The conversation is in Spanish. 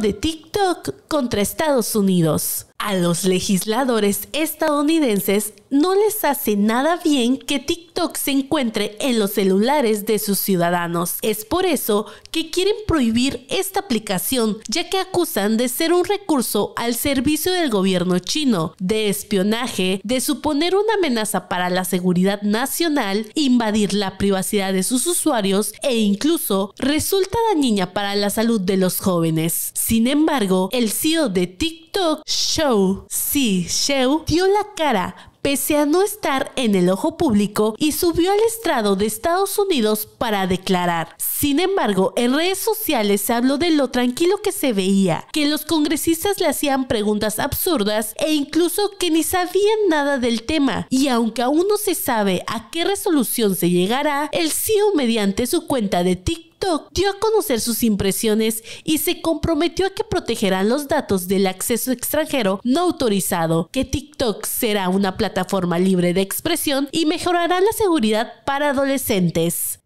de TikTok contra Estados Unidos. A los legisladores estadounidenses no les hace nada bien que TikTok se encuentre en los celulares de sus ciudadanos. Es por eso que quieren prohibir esta aplicación, ya que acusan de ser un recurso al servicio del gobierno chino, de espionaje, de suponer una amenaza para la seguridad nacional, invadir la privacidad de sus usuarios e incluso resulta dañina para la salud de los jóvenes. Sin embargo, el CEO de TikTok, sí, dio la cara pese a no estar en el ojo público y subió al estrado de Estados Unidos para declarar. Sin embargo, en redes sociales se habló de lo tranquilo que se veía, que los congresistas le hacían preguntas absurdas e incluso que ni sabían nada del tema. Y aunque aún no se sabe a qué resolución se llegará, el CEO mediante su cuenta de TikTok TikTok dio a conocer sus impresiones y se comprometió a que protegerán los datos del acceso extranjero no autorizado, que TikTok será una plataforma libre de expresión y mejorará la seguridad para adolescentes.